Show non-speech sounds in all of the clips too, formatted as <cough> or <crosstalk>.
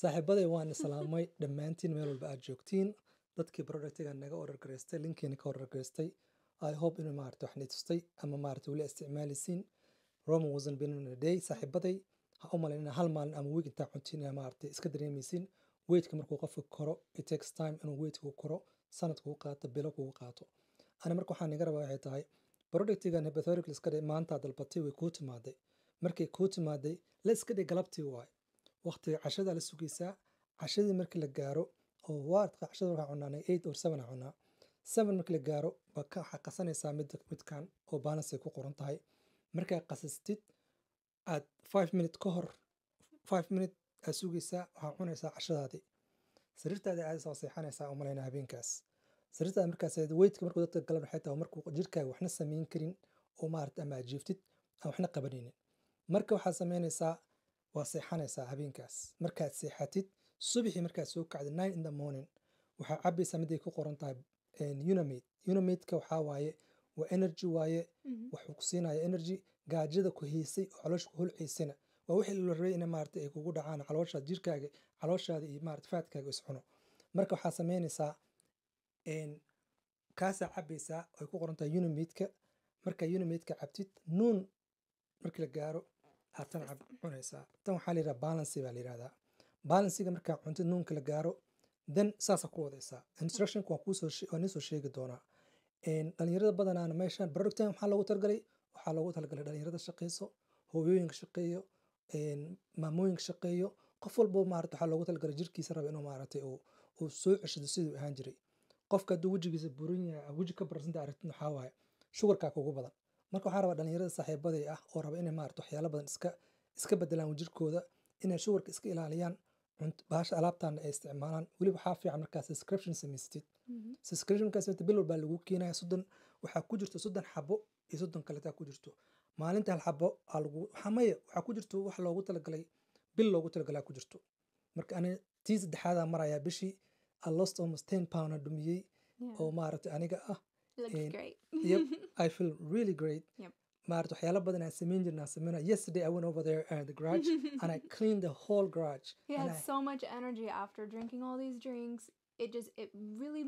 saaxiibaday waan islaamay dhammaantiin meel walba aad joogtiin dadkii productiga naga order garaystay linkiina ka order garaystay i hope inuu maarata wax nitustay ama maarata weli isticmaalisiin roman wasan benona day saaxiibaday ha u malayn inaa hal maalin ama weeg intaa cuntiin inaa maarata iska dareemaysiin weydka markuu qofka koro it takes time inuu weydka ku koro sanad kugu qaato bilo kugu qaato ana marka waxaa naga rabaa waxay tahay productigan hebethorical iska dhe maantaa dalbatay way kuu timaaday markay kuu timaaday la iska dhig galabtii waaye waqtiga cashada la sugaysaa cashadii marki la gaaro oo waadka cashada waxaa cunaanay eight or seven cunaa seven marki la gaaro baa waxaa qasanaysaa mid midkan oo balance ay ku qoran tahay markaa qasastid aad five minute ka hor five minute aad sugaysaa waxaa cunaysaa cashadaadii sariirtaadii aad soo seexanaysaa umalaynaa habeenkaas sariirtaada markaas weydka markuu dadka galan waxay tahay markuu jirkaaga waxna samayn karin oo maarata ama jiiftid aan waxna qabanaynin marka waxaad samaynaysaa waa seexanaysaa habeenkaas markaad seexatid subaxii markaad soo kacdid nine in the morning waxaa cabaysaa miday ku qoran tahay unimate unimateka waxaa waaye waa energy waaye mm-hmm. waxuu ku siinaya energy gaajada ku hiisay oo caloosha ku hulciisana waa wixii la rabay in maarata ay kugu dhacaan calooshaada jirkaaga calooshaada iyo maarata faadkaaga iscuno marka waxaa samaynaysaa kaasaa cabaysaa ay ku qoran tahay unimateka markaa unimateka cabtid nuun markii la gaaro haatan cad cunaysaa tan waxaa la yidhaha balancy baa la yidhahdaa balancyga markaa cunta nuunka la gaaro then saasa ku wadaysaa instructionka waan kuusooaan sheegi doonaa dhalinyarada badanaana meeshaan barogtan waxaa loogu talagalay waxaa loogu talagalay dhalinyarada shaqeyso hooyooyinka shaqeeyo maamooyinka shaqeeyo qof walbo maarata waxaa loogu talagalay jirkiisa raba inuu maaragtay uu soo ceshado siduu ahaan jiray qofka hadduu wejigiisa burin weji ka barsantaa aragtin waxaa waaye shugarkaa kugu badan marka waxaa rabaa dhalinyarada saaxiibaday ah oo raba inay maarata waxyaala badan iska iska bedelaan jirkooda inay shuwarka iska ilaaliyaan bahasha alaabtaana ay isticmaalaan weli waxaa fiican markaa subscription samaystid mhm. subscriptionkaa samaystid bil walbaa lagu keenaya soddon waxaa ku jirto soddon xabo iyo soddon kaletaa ku jirto maalinta hal xabo aa xamaya waxaa ku jirto wax loogu talagalay bil loogu talagalaa ku jirto marka ani tii saddexaadaa marayaa bishii i lost almost ten pound a oo maaragtay aniga ah looks and great. yep, <laughs> I feel really great. Yep. Er yesterday i went over there uh, the garage <laughs> and i cleaned the whole garage he had so much energy after drinking all these drinks it just it really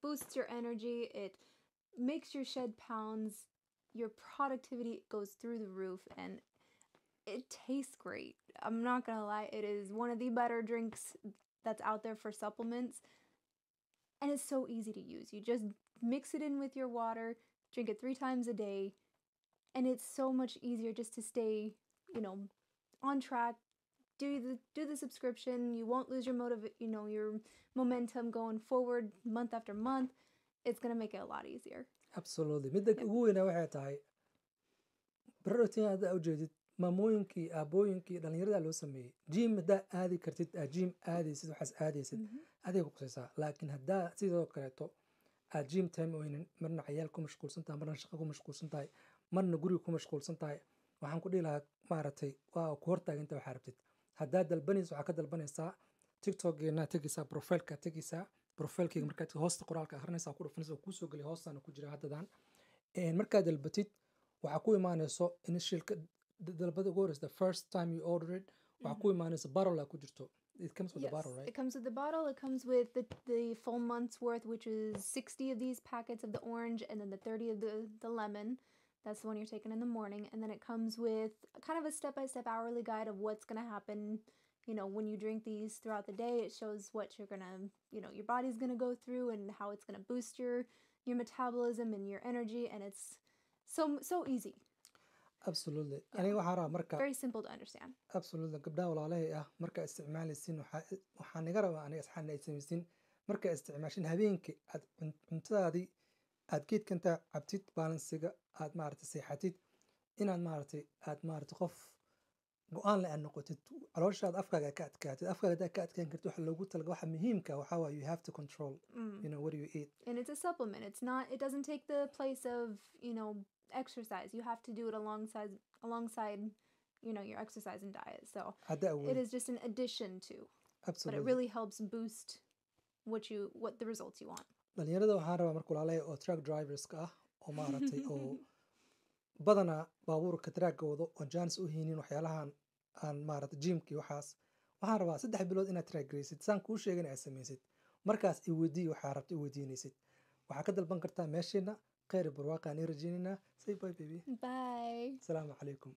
boosts your energy it makes your shed pounds your productivity goes through the roof and it tastes great i'm not gonna lie it is one of the better drinks that's out there for supplements and it's so easy to use you just mix it in with your water, drink it three times a day, and it's so much easier just to stay, you know, on track. Do the do the subscription. You won't lose your motive, you know, your momentum going forward month after month. It's gonna make it a lot easier. Absolutely. Midda yep. ugu weyna waxay tahay bararugtin hadda u jeedid maamooyinkii aabooyinkii dhallinyarada loo sameeyey jiim haddaa aadi kartid jiim aadaysid waxaas aadaysid aday ku qusaysaa laakiin haddaa sidoo kaleeto aad gim time oynin marna cayaal ku mashquulsan tahay marna shaqa ku mashquulsan tahay marna guriga ku mashquulsan tahay waxaan ku dhihi lahaa maaragtay waa ku hortaaginta waxaa rabtid haddaad dalbanaysa waxaa ka dalbanaysaa tictokgeena tegaysaa profileka tegaysaa profilkeyga markaad hoosta qoraalka akhrinaysa ku dhufanaysa kuusoo gelay hoostaana ku jira haddadan markaad dalbatid waxaa ku imaanayso initialka dalbada ugu horeysa the first time you ordered Bakui man is a bottle la It comes with yes, a bottle, right? It comes with the bottle. It comes with the, the full month's worth, which is 60 of these packets of the orange and then the 30 of the, the lemon. That's the one you're taking in the morning. And then it comes with kind of a step by step hourly guide of what's going to happen. You know, when you drink these throughout the day, it shows what you're going to, you know, your body's going to go through and how it's going to boost your your metabolism and your energy and it's so so easy absolutely aniga waxaan gabdhaha walaalahay ah markaa isticmaalaysin waxaan naga rabaa aniga asxaana ay samaysin markaa isticmaashin habeenkii aad cuntadaadii aad geedkantaa cabtid balansiga aad maaragtay seexatid inaad maaratay aad maaragtay qof go-aan la-aad noqotid caloosha aad afkaaga ka adkaatid afkaaga ka adkaan kartid waxa loogu talaga waxa muhiimka waxaa you have to control mm. you know what do you eat and it's a supplement it's not it doesn't take the place of you know exercise you have to do it alongside alongside you know your exercise and diet so it is just an addition to Absolutely. but it really helps boost what you what the results you want dhalinyarada waxaan rabaa marka walaalaya oo truck driverska ah oo <laughs> maaragtay oo badana baabuurka traagga wado oon u hiinin waxyaalahan aan maarata jimkii waxaas waxaan rabaa saddex bilood inaad tragraysid saan kuu sheegana aad samaysid markaas iweydiiy waxaa rabta iweydiinaysid waxaa ka dalban kartaa meesheena kheyr barwaaqaan i rajeynaynaa say by baby salaamu calaykum